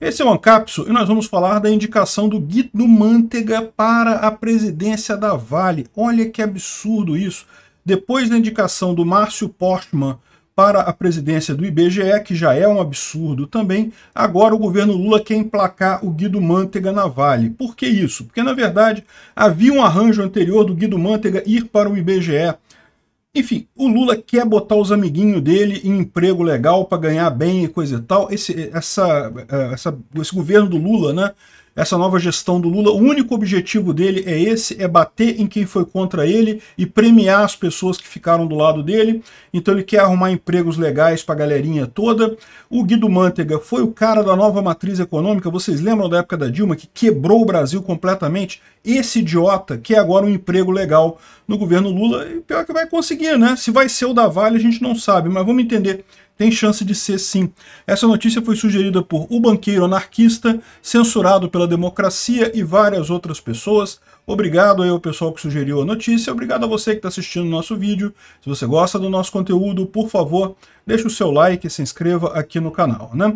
Esse é o Ancapso e nós vamos falar da indicação do Guido Mantega para a presidência da Vale. Olha que absurdo isso. Depois da indicação do Márcio Postman para a presidência do IBGE, que já é um absurdo também, agora o governo Lula quer emplacar o Guido Mantega na Vale. Por que isso? Porque, na verdade, havia um arranjo anterior do Guido Mantega ir para o IBGE enfim, o Lula quer botar os amiguinhos dele em emprego legal para ganhar bem e coisa e tal. Esse, essa, eh, essa, esse governo do Lula, né? Essa nova gestão do Lula, o único objetivo dele é esse, é bater em quem foi contra ele e premiar as pessoas que ficaram do lado dele. Então ele quer arrumar empregos legais para a galerinha toda. O Guido Mantega foi o cara da nova matriz econômica, vocês lembram da época da Dilma, que quebrou o Brasil completamente? Esse idiota quer agora um emprego legal no governo Lula, e pior que vai conseguir, né? Se vai ser o da Vale a gente não sabe, mas vamos entender tem chance de ser sim. Essa notícia foi sugerida por O Banqueiro Anarquista, censurado pela democracia e várias outras pessoas. Obrigado aí ao pessoal que sugeriu a notícia, obrigado a você que está assistindo o nosso vídeo. Se você gosta do nosso conteúdo, por favor, deixe o seu like e se inscreva aqui no canal, né?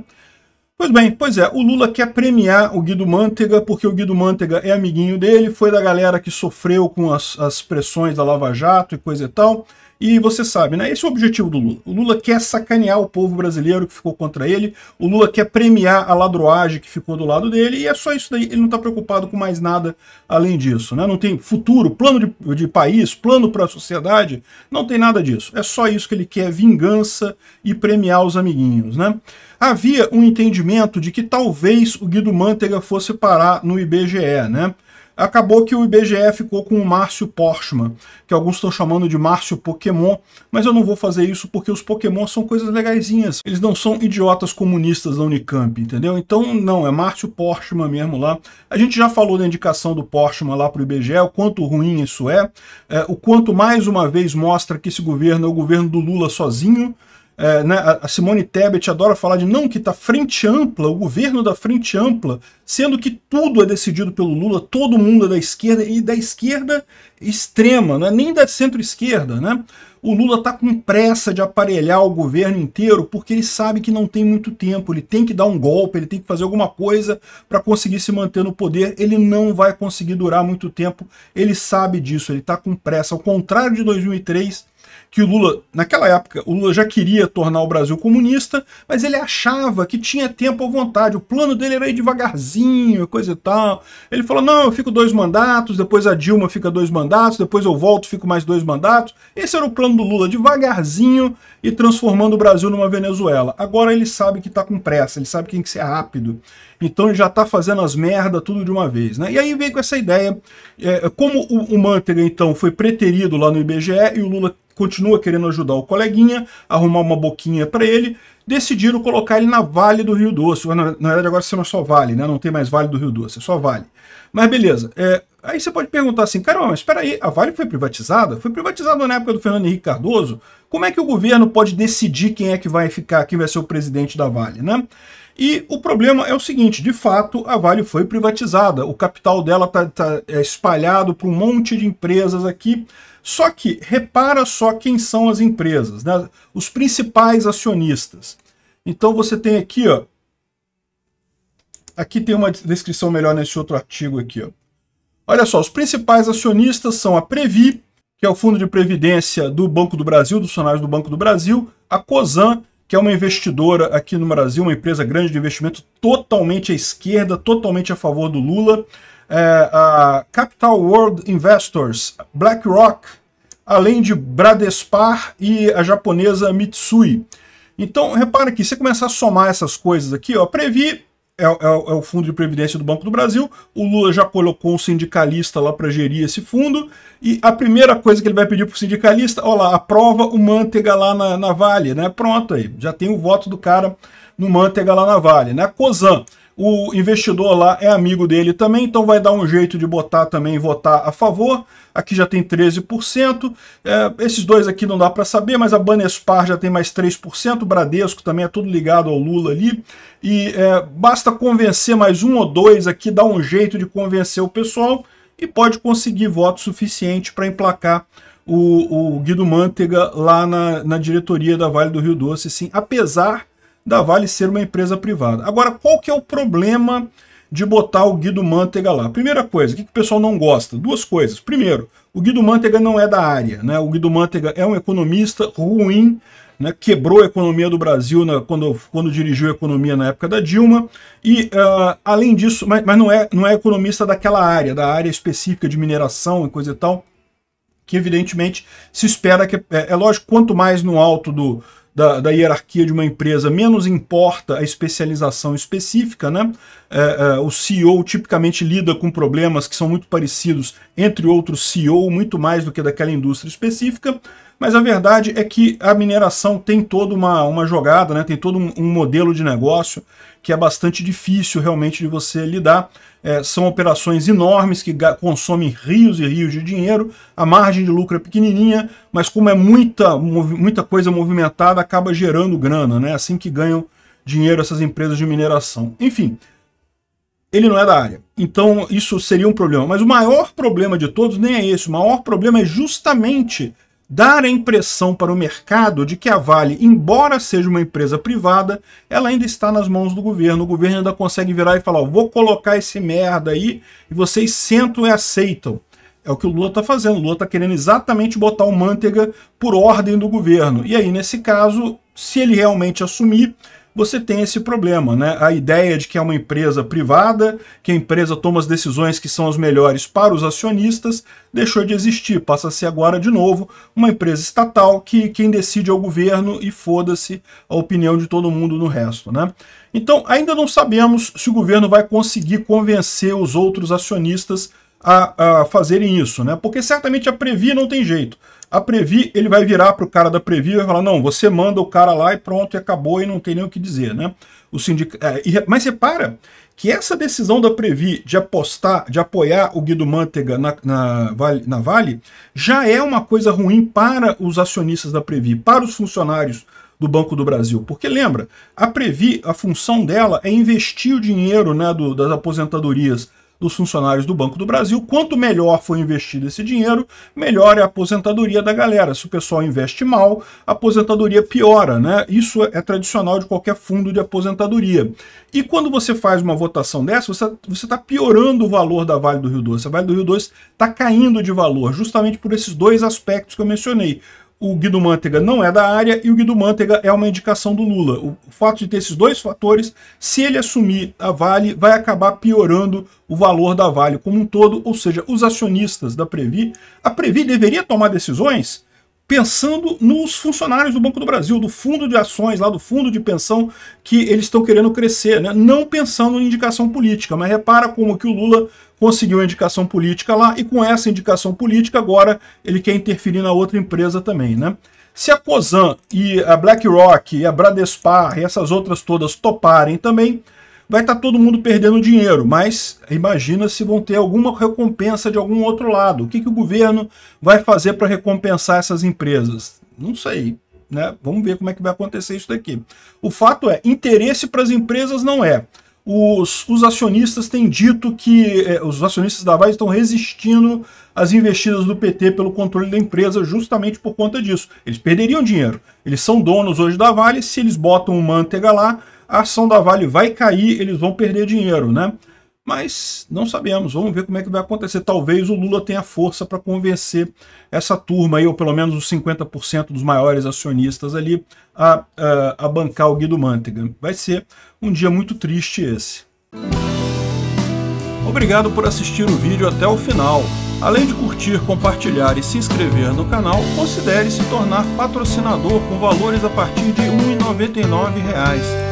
Pois bem, pois é, o Lula quer premiar o Guido Mantega, porque o Guido Mantega é amiguinho dele, foi da galera que sofreu com as, as pressões da Lava Jato e coisa e tal, e você sabe, né? Esse é o objetivo do Lula. O Lula quer sacanear o povo brasileiro que ficou contra ele, o Lula quer premiar a ladroagem que ficou do lado dele, e é só isso daí. Ele não está preocupado com mais nada além disso, né? Não tem futuro, plano de, de país, plano para a sociedade, não tem nada disso. É só isso que ele quer, vingança e premiar os amiguinhos, né? Havia um entendimento de que talvez o Guido Mantega fosse parar no IBGE, né? acabou que o IBGE ficou com o Márcio Porschman que alguns estão chamando de Márcio Pokémon, mas eu não vou fazer isso porque os Pokémon são coisas legaisinhas. Eles não são idiotas comunistas da Unicamp, entendeu? Então, não, é Márcio Porschman mesmo lá. A gente já falou da indicação do Porschman lá para o IBGE, o quanto ruim isso é, é, o quanto mais uma vez mostra que esse governo é o governo do Lula sozinho, é, né, a Simone Tebet adora falar de não, que está frente ampla, o governo da frente ampla, sendo que tudo é decidido pelo Lula, todo mundo é da esquerda, e da esquerda extrema, é nem da centro-esquerda. Né? O Lula está com pressa de aparelhar o governo inteiro porque ele sabe que não tem muito tempo, ele tem que dar um golpe, ele tem que fazer alguma coisa para conseguir se manter no poder. Ele não vai conseguir durar muito tempo, ele sabe disso, ele está com pressa. Ao contrário de 2003, que o Lula, naquela época, o Lula já queria tornar o Brasil comunista, mas ele achava que tinha tempo à vontade. O plano dele era ir devagarzinho, coisa e tal. Ele falou: não, eu fico dois mandatos, depois a Dilma fica dois mandatos, depois eu volto, fico mais dois mandatos. Esse era o plano do Lula, devagarzinho e transformando o Brasil numa Venezuela. Agora ele sabe que está com pressa, ele sabe que tem que ser rápido. Então ele já está fazendo as merda tudo de uma vez. Né? E aí veio com essa ideia. É, como o, o Mantega, então, foi preterido lá no IBGE e o Lula continua querendo ajudar o coleguinha, arrumar uma boquinha para ele, decidiram colocar ele na Vale do Rio Doce. Na, na verdade, agora se chama é só Vale, né? Não tem mais Vale do Rio Doce, é só Vale. Mas beleza. É, aí você pode perguntar assim, cara, mas espera aí, a Vale foi privatizada? Foi privatizada na época do Fernando Henrique Cardoso? Como é que o governo pode decidir quem é que vai ficar, quem vai ser o presidente da Vale, né? E o problema é o seguinte, de fato, a Vale foi privatizada. O capital dela está tá, tá é espalhado para um monte de empresas aqui. Só que, repara só quem são as empresas, né? os principais acionistas. Então você tem aqui, ó, aqui tem uma descrição melhor nesse outro artigo aqui. Ó. Olha só, os principais acionistas são a Previ, que é o Fundo de Previdência do Banco do Brasil, dos funcionários do Banco do Brasil, a COSAN, que é uma investidora aqui no Brasil, uma empresa grande de investimento totalmente à esquerda, totalmente a favor do Lula. É, a Capital World Investors, BlackRock, além de Bradespar e a japonesa Mitsui. Então, repara que se você começar a somar essas coisas aqui, ó, Previ é, é, é, o fundo de previdência do Banco do Brasil. O Lula já colocou um sindicalista lá para gerir esse fundo. E a primeira coisa que ele vai pedir para o sindicalista, olha lá, aprova o Manteiga lá na, na Vale, né? Pronto aí, já tem o voto do cara no Manteiga lá na Vale, né? COSAN o investidor lá é amigo dele também, então vai dar um jeito de botar também, votar a favor. Aqui já tem 13%. É, esses dois aqui não dá para saber, mas a Banespar já tem mais 3%, Bradesco também é tudo ligado ao Lula ali. E é, basta convencer mais um ou dois aqui, dar um jeito de convencer o pessoal e pode conseguir voto suficiente para emplacar o, o Guido Mantega lá na, na diretoria da Vale do Rio Doce, sim, apesar da Vale ser uma empresa privada. Agora, qual que é o problema de botar o Guido Mantega lá? Primeira coisa, o que, que o pessoal não gosta? Duas coisas. Primeiro, o Guido Mantega não é da área. Né? O Guido Mantega é um economista ruim, né? quebrou a economia do Brasil na, quando, quando dirigiu a economia na época da Dilma. E, uh, além disso, mas, mas não, é, não é economista daquela área, da área específica de mineração e coisa e tal que evidentemente se espera que é, é lógico quanto mais no alto do, da, da, hierarquia de uma empresa, menos importa a especialização específica, né? É, é, o CEO tipicamente lida com problemas que são muito parecidos entre outros CEO, muito mais do que daquela indústria específica, mas a verdade é que a mineração tem toda uma, uma jogada, né? tem todo um, um modelo de negócio que é bastante difícil realmente de você lidar. É, são operações enormes que consomem rios e rios de dinheiro, a margem de lucro é pequenininha, mas como é muita, muita coisa movimentada, acaba gerando grana, né? É assim que ganham dinheiro essas empresas de mineração. Enfim, ele não é da área. Então isso seria um problema. Mas o maior problema de todos nem é esse. O maior problema é justamente dar a impressão para o mercado de que a Vale, embora seja uma empresa privada, ela ainda está nas mãos do governo. O governo ainda consegue virar e falar: vou colocar esse merda aí e vocês sentam e aceitam. É o que o Lula está fazendo. O Lula está querendo exatamente botar o Manteiga por ordem do governo. E aí, nesse caso, se ele realmente assumir, você tem esse problema, né? A ideia de que é uma empresa privada, que a empresa toma as decisões que são as melhores para os acionistas, deixou de existir, passa a ser agora de novo uma empresa estatal que quem decide é o governo e foda-se a opinião de todo mundo no resto, né? Então, ainda não sabemos se o governo vai conseguir convencer os outros acionistas a, a fazerem isso, né? Porque certamente a Previ não tem jeito. A Previ, ele vai virar para o cara da Previ e vai falar, não, você manda o cara lá e pronto, e acabou, e não tem nem o que dizer, né? O sindic... É, e, mas repara que essa decisão da Previ de apostar, de apoiar o Guido Mantega na, na, vale, na Vale, já é uma coisa ruim para os acionistas da Previ, para os funcionários do Banco do Brasil. Porque lembra, a Previ, a função dela é investir o dinheiro né, do, das aposentadorias dos funcionários do Banco do Brasil. Quanto melhor for investido esse dinheiro, melhor é a aposentadoria da galera. Se o pessoal investe mal, a aposentadoria piora, né? Isso é tradicional de qualquer fundo de aposentadoria. E quando você faz uma votação dessa, você está tá piorando o valor da Vale do Rio Doce. A Vale do Rio Doce está caindo de valor, justamente por esses dois aspectos que eu mencionei o Guido Mantega não é da área e o Guido Mantega é uma indicação do Lula. O fato de ter esses dois fatores, se ele assumir a Vale, vai acabar piorando o valor da Vale como um todo, ou seja, os acionistas da Previ. A Previ deveria tomar decisões pensando nos funcionários do Banco do Brasil, do fundo de ações, lá do fundo de pensão que eles estão querendo crescer, né? não pensando em indicação política. Mas repara como que o Lula conseguiu a indicação política lá e com essa indicação política agora ele quer interferir na outra empresa também. Né? Se a COSAN e a BlackRock e a Bradespar e essas outras todas toparem também, vai estar tá todo mundo perdendo dinheiro, mas imagina se vão ter alguma recompensa de algum outro lado. O que, que o governo vai fazer para recompensar essas empresas? Não sei. Né? Vamos ver como é que vai acontecer isso daqui. O fato é, interesse para as empresas não é. Os, os, acionistas têm dito que eh, os acionistas da Vale estão resistindo às investidas do PT pelo controle da empresa justamente por conta disso. Eles perderiam dinheiro. Eles são donos hoje da Vale, se eles botam o manteiga lá, a ação da Vale vai cair, eles vão perder dinheiro, né? Mas não sabemos, vamos ver como é que vai acontecer. Talvez o Lula tenha força para convencer essa turma aí, ou pelo menos os 50% dos maiores acionistas ali, a, a, a bancar o Guido Mantega. Vai ser um dia muito triste esse. Obrigado por assistir o vídeo até o final. Além de curtir, compartilhar e se inscrever no canal, considere se tornar patrocinador com valores a partir de R$ 1,99